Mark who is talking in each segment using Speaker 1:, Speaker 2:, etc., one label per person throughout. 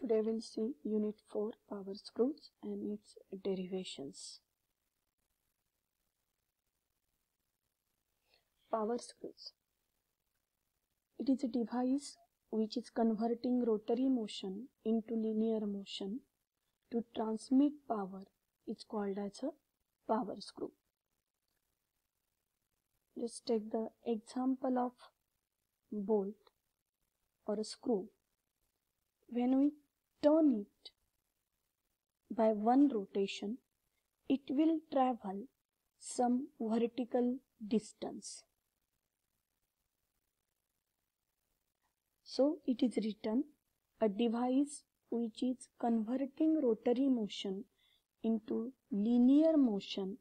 Speaker 1: Today we'll see Unit 4 Power Screws and its derivations. Power screws. It is a device which is converting rotary motion into linear motion to transmit power It's called as a power screw. Let's take the example of bolt or a screw. When we turn it by one rotation, it will travel some vertical distance. So it is written a device which is converting rotary motion into linear motion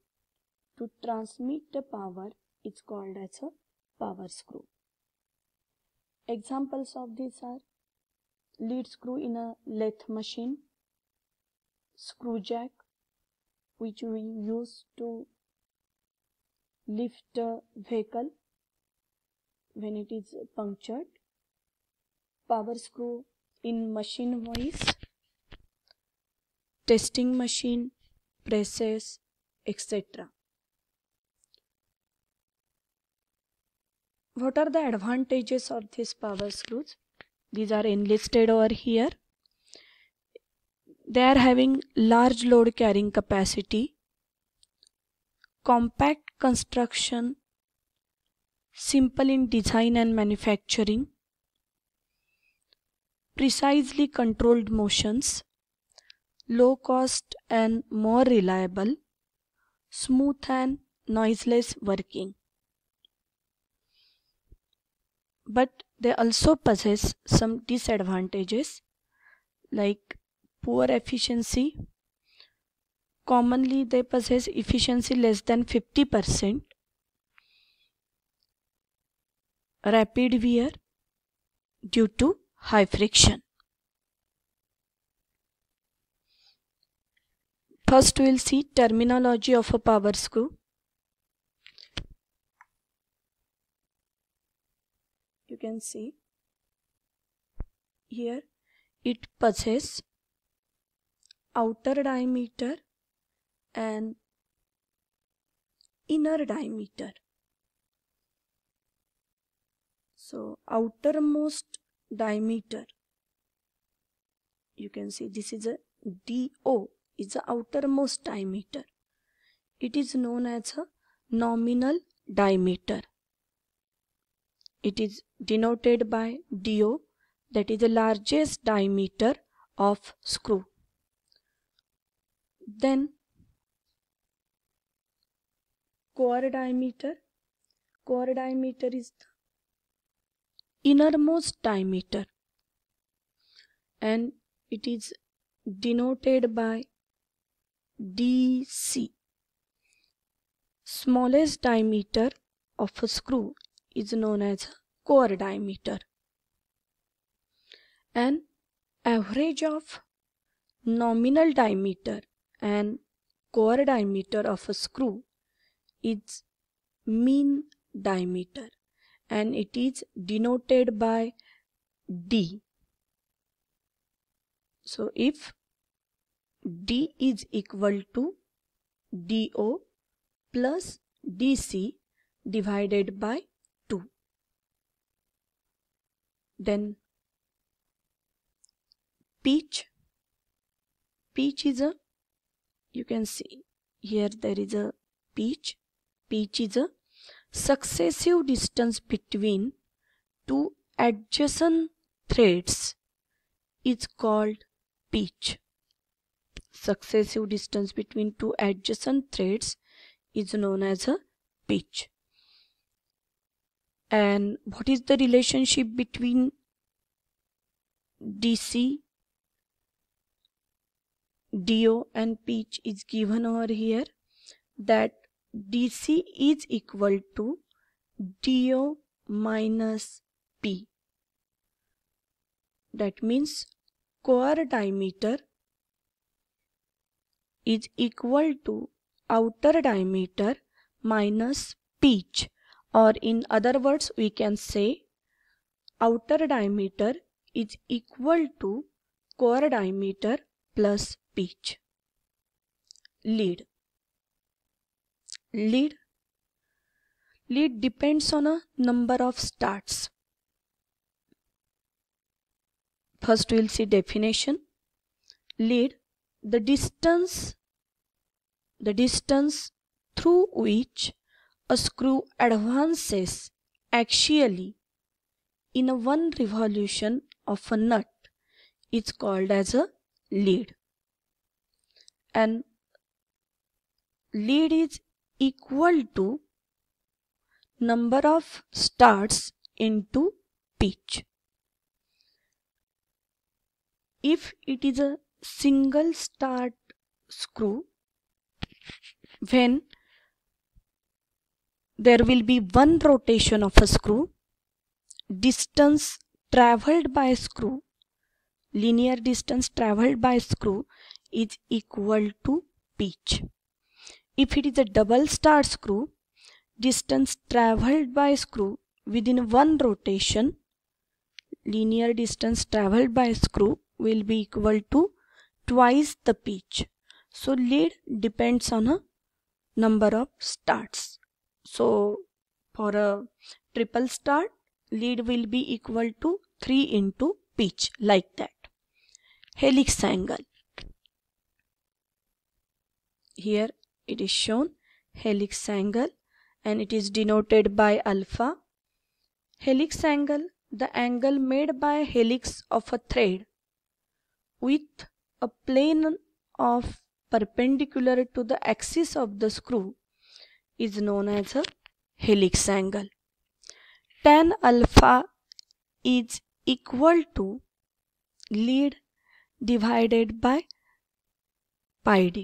Speaker 1: to transmit the power is called as a power screw. Examples of these are lead screw in a lathe machine, screw jack which we use to lift the vehicle when it is punctured, power screw in machine voice, testing machine, presses, etc. What are the advantages of these power screws? these are enlisted over here they are having large load carrying capacity compact construction simple in design and manufacturing precisely controlled motions low cost and more reliable smooth and noiseless working but they also possess some disadvantages like poor efficiency commonly they possess efficiency less than 50% rapid wear due to high friction first we'll see terminology of a power screw you can see here it possesses outer diameter and inner diameter so outermost diameter you can see this is a DO is the outermost diameter it is known as a nominal diameter it is denoted by DO that is the largest diameter of screw. Then core diameter. Core diameter is the innermost diameter and it is denoted by DC. Smallest diameter of a screw is known as core diameter. An average of nominal diameter and core diameter of a screw is mean diameter and it is denoted by D. So if D is equal to DO plus DC divided by Then peach. Peach is a, you can see here there is a peach. Peach is a successive distance between two adjacent threads is called pitch. Successive distance between two adjacent threads is known as a pitch and what is the relationship between DC, DO and pitch is given over here that DC is equal to DO minus P. That means core diameter is equal to outer diameter minus pitch or in other words we can say outer diameter is equal to core diameter plus pitch. Lead. Lead. Lead depends on a number of starts. First we'll see definition. Lead, the distance, the distance through which a screw advances axially in a one revolution of a nut It is called as a lead and lead is equal to number of starts into pitch if it is a single start screw when there will be one rotation of a screw, distance traveled by screw, linear distance traveled by screw is equal to pitch. If it is a double star screw, distance traveled by screw within one rotation, linear distance traveled by screw will be equal to twice the pitch. So lead depends on a number of starts. So for a triple start, lead will be equal to 3 into pitch like that. Helix angle. Here it is shown helix angle and it is denoted by alpha. Helix angle, the angle made by helix of a thread with a plane of perpendicular to the axis of the screw is known as a helix angle. Tan alpha is equal to lead divided by pi d.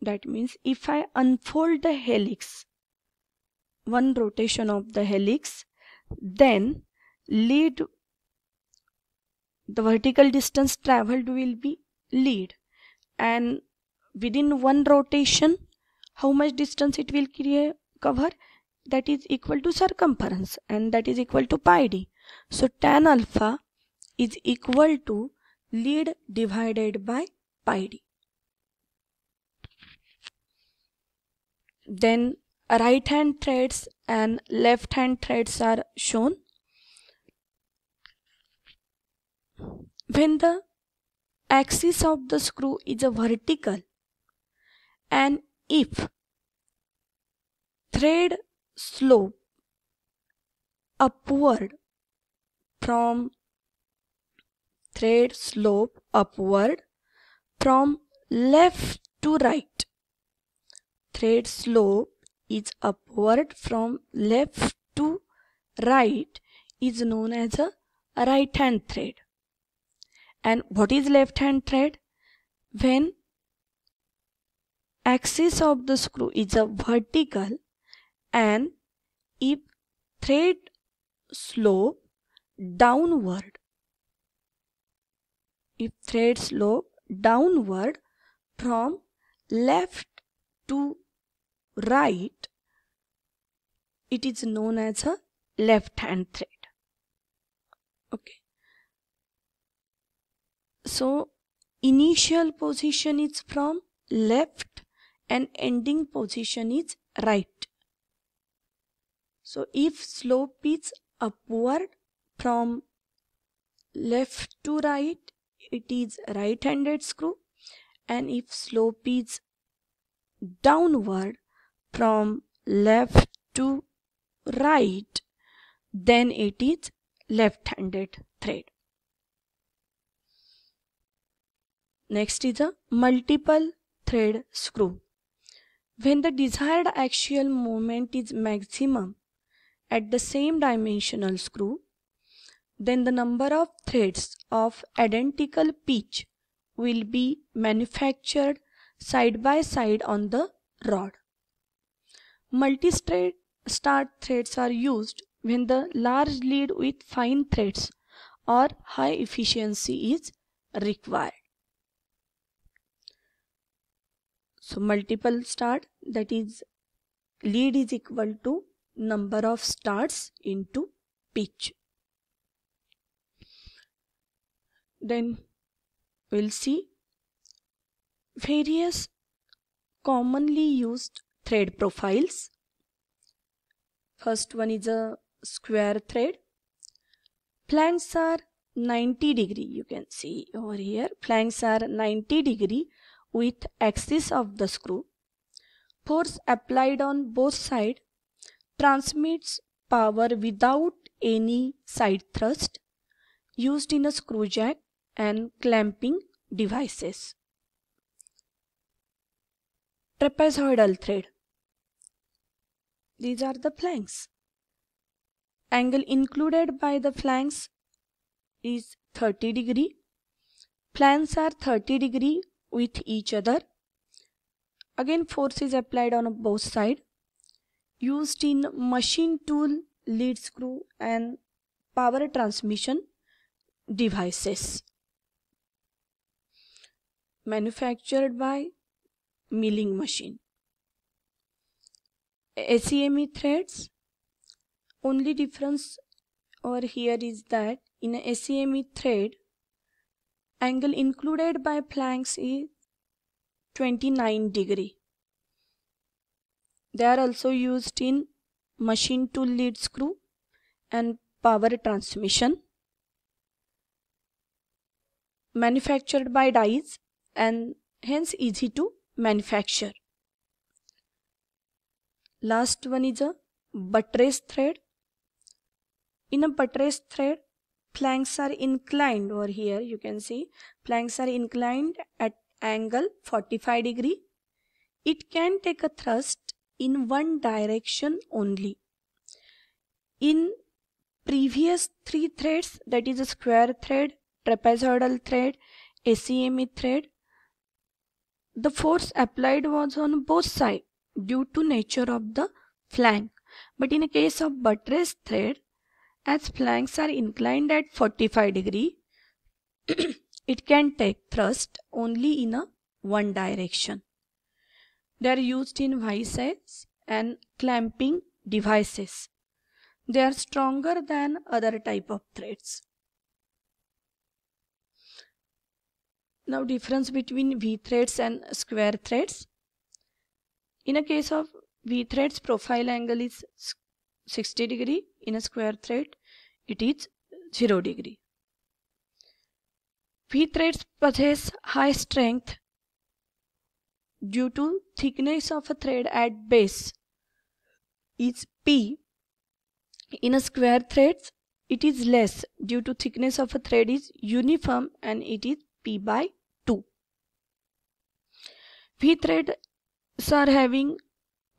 Speaker 1: That means if I unfold the helix, one rotation of the helix, then lead, the vertical distance traveled will be lead and within one rotation how much distance it will create cover that is equal to circumference and that is equal to pi d so tan alpha is equal to lead divided by pi d then right hand threads and left hand threads are shown when the axis of the screw is a vertical and if thread slope upward from thread slope upward from left to right thread slope is upward from left to right is known as a right hand thread and what is left hand thread when axis of the screw is a vertical and if thread slope downward if thread slope downward from left to right it is known as a left hand thread okay so initial position is from left and ending position is right. So if slope is upward from left to right, it is right-handed screw. And if slope is downward from left to right, then it is left-handed thread. Next is a multiple thread screw. When the desired axial moment is maximum at the same dimensional screw, then the number of threads of identical pitch will be manufactured side by side on the rod. Multi-thread start threads are used when the large lead with fine threads or high efficiency is required. So multiple start that is lead is equal to number of starts into pitch. Then we'll see various commonly used thread profiles. First one is a square thread. Planks are 90 degree you can see over here. Planks are 90 degree with axis of the screw. Force applied on both sides transmits power without any side thrust used in a screw jack and clamping devices. Trapezoidal thread. These are the flanks. Angle included by the flanks is 30 degree. Flanks are 30 degree with each other. Again force is applied on both side. Used in machine tool, lead screw and power transmission devices. Manufactured by milling machine. SEME threads. Only difference over here is that in a SEME thread angle included by flanks is 29 degree. They are also used in machine tool lead screw and power transmission. Manufactured by dies and hence easy to manufacture. Last one is a buttress thread. In a buttress thread, planks are inclined over here you can see planks are inclined at angle 45 degree it can take a thrust in one direction only in previous three threads that is a square thread trapezoidal thread acme thread the force applied was on both sides due to nature of the flank but in a case of buttress thread as planks are inclined at 45 degree, it can take thrust only in a one direction. They are used in vices and clamping devices. They are stronger than other type of threads. Now difference between V threads and square threads. In a case of V threads profile angle is 60 degree in a square thread it is 0 degree. V threads possess high strength due to thickness of a thread at base is P. In a square threads it is less due to thickness of a thread is uniform and it is P by 2. V threads are having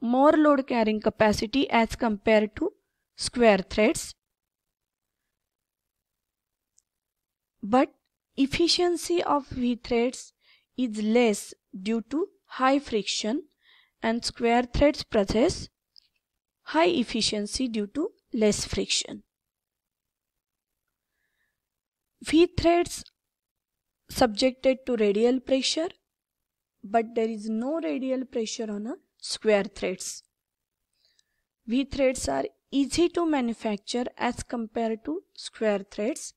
Speaker 1: more load carrying capacity as compared to square threads. But efficiency of V threads is less due to high friction and square threads possess high efficiency due to less friction. V threads subjected to radial pressure but there is no radial pressure on a square threads. V threads are easy to manufacture as compared to square threads.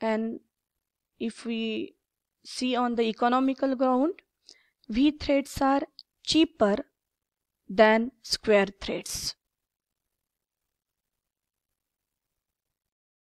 Speaker 1: And if we see on the economical ground, V threads are cheaper than square threads.